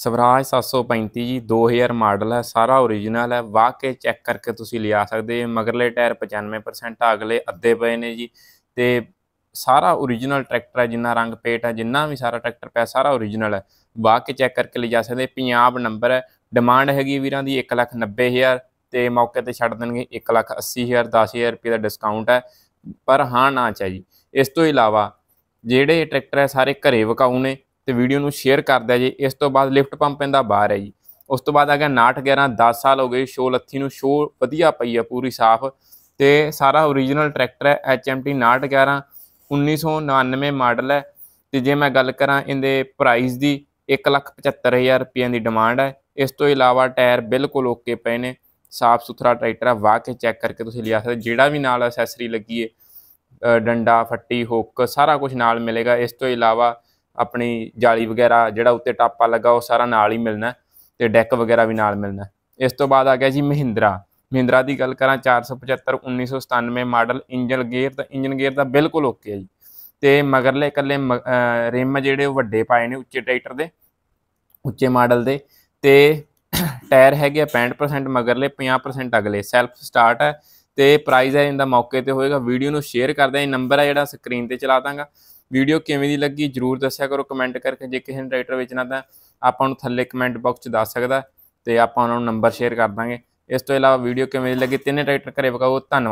ਸਵਰਾਜ 735 ਜੀ 2000 ਮਾਡਲ ਹੈ ਸਾਰਾ origignal ਹੈ ਵਾਕੇ ਚੈੱਕ ਕਰਕੇ ਤੁਸੀਂ ਲਿਆ ਸਕਦੇ ਮਗਰਲੇ ਟਾਇਰ 95% ਅਗਲੇ ਅੱਧੇ ਪਏ ਨੇ ਜੀ ਤੇ ਸਾਰਾ origignal ਟਰੈਕਟਰ ਹੈ ਜਿੰਨਾ ਰੰਗ ਪੇਟ ਹੈ ਜਿੰਨਾ ਵੀ ਸਾਰਾ ਟਰੈਕਟਰ ਪਿਆ ਸਾਰਾ origignal ਹੈ ਵਾਕੇ ਚੈੱਕ ਕਰਕੇ ਲਿਜਾ ਸਕਦੇ ਪੰਜਾਬ ਨੰਬਰ ਹੈ ਡਿਮਾਂਡ ਹੈਗੀ ਵੀਰਾਂ ਦੀ 190000 ਤੇ ਮੌਕੇ ਤੇ ਛੱਡ ਦੇਣਗੇ 180000 10000 ਰੁਪਏ ਦਾ ਡਿਸਕਾਊਂਟ ਹੈ ਪਰ ਹਾਂ ਨਾ ਚਾਹੀਏ ਇਸ ਤੋਂ ਇਲਾਵਾ ਜਿਹੜੇ ਟਰੈਕਟਰ ਹੈ ਸਾਰੇ ਘਰੇ ਵਕਾਉ ਨੇ ਤੇ ਵੀਡੀਓ ਨੂੰ ਸ਼ੇਅਰ ਕਰ ਦਿਆ ਜੀ ਇਸ ਤੋਂ ਬਾਅਦ ਲਿਫਟ ਪੰਪ ਇਹਦਾ ਬਾਹਰ ਹੈ ਜੀ ਉਸ ਤੋਂ ਬਾਅਦ ਆ ਗਿਆ 911 10 ਸਾਲ ਹੋ ਗਏ ਸ਼ੋ ਲੱਥੀ ਨੂੰ ਸ਼ੋ ਵਧੀਆ ਪਈ ਆ ਪੂਰੀ ਸਾਫ਼ ਤੇ ਸਾਰਾ origignal ਟਰੈਕਟਰ ਹੈ HMT 911 1999 ਮਾਡਲ ਹੈ ਤੇ ਜੇ ਮੈਂ ਗੱਲ ਕਰਾਂ ਇਹਦੇ ਪ੍ਰਾਈਸ ਦੀ 175000 ਰੁਪਏ ਦੀ ਡਿਮਾਂਡ ਹੈ ਇਸ ਤੋਂ ਇਲਾਵਾ ਟਾਇਰ ਬਿਲਕੁਲ ਓਕੇ ਪਏ ਨੇ ਸਾਫ਼ ਸੁਥਰਾ ਟਰੈਕਟਰ ਆ ਕੇ ਚੈੱਕ ਕਰਕੇ ਤੁਸੀਂ ਲਿਆ ਸਕਦੇ ਜਿਹੜਾ ਵੀ ਨਾਲ ਅਸੈਸਰੀ ਲੱਗੀ ਹੈ ਡੰਡਾ ਫੱਟੀ ਹੁੱਕ ਸਾਰਾ ਕੁਝ ਨਾਲ ਮਿਲੇਗਾ ਇਸ ਤੋਂ ਇਲਾਵਾ ਆਪਣੀ ਜਾਲੀ ਵਗੈਰਾ ਜਿਹੜਾ ਉੱਤੇ ਟਾਪਾ ਲੱਗਾ ਉਹ ਸਾਰਾ ਨਾਲ ਹੀ ਮਿਲਣਾ ਤੇ ਡੈਕ ਵਗੈਰਾ ਵੀ ਨਾਲ ਮਿਲਣਾ ਇਸ ਤੋਂ ਬਾਅਦ ਆ ਗਿਆ ਜੀ ਮਹਿੰਦਰਾ ਮਹਿੰਦਰਾ ਦੀ ਗੱਲ ਕਰਾਂ 475 1997 ਮਾਡਲ ਇੰਜਨ ਗੇਅਰ ਤਾਂ ਇੰਜਨ ਗੇਅਰ ਦਾ ਬਿਲਕੁਲ ਓਕੇ ਹੈ ਜੀ ਤੇ ਮਗਰਲੇ ਇਕੱਲੇ ਰਿਮ ਜਿਹੜੇ ਉਹ ਵੱਡੇ ਪਾਏ ਨੇ ਉੱਚੇ ਟਰੈਕਟਰ ਦੇ ਉੱਚੇ ਮਾਡਲ ਦੇ ਤੇ ਟਾਇਰ ਹੈਗੇ 65% ਮਗਰਲੇ 50% ਅਗਲੇ ਸੈਲਫ ਸਟਾਰਟ ਹੈ ਤੇ ਪ੍ਰਾਈਸ ਹੈ ਇਹਦਾ ਮੌਕੇ ਤੇ ਹੋਏਗਾ ਵੀਡੀਓ ਨੂੰ ਸ਼ੇਅਰ ਕਰਦਾ ਇਹ ਨੰਬਰ ਹੈ ਜਿਹੜਾ ਸਕਰੀਨ ਤੇ ਚਲਾ ਦਾਂਗਾ ਵੀਡੀਓ ਕਿਵੇਂ ਦੀ ਲੱਗੀ ਜਰੂਰ ਦੱਸਿਆ ਕਰੋ ਕਮੈਂਟ ਕਰਕੇ ਜੇ ਕਿਸੇ ਨੇ ਟਰੈਕਟਰ ਵੇਚਣਾ ਤਾਂ ਆਪਾਂ ਨੂੰ ਥੱਲੇ ਕਮੈਂਟ ਬਾਕਸ 'ਚ ਦੱਸ ਸਕਦਾ ਤੇ ਆਪਾਂ ਉਹਨਾਂ ਨੂੰ ਨੰਬਰ ਸ਼ੇਅਰ ਕਰ ਦਾਂਗੇ ਇਸ ਤੋਂ ਇਲਾਵਾ ਵੀਡੀਓ ਕਿਵੇਂ ਦੀ ਲੱਗੀ ਤਿੰਨੇ ਟਰੈਕਟਰ ਘਰੇ ਵਿਕਾਓ ਧੰਨਵਾਦ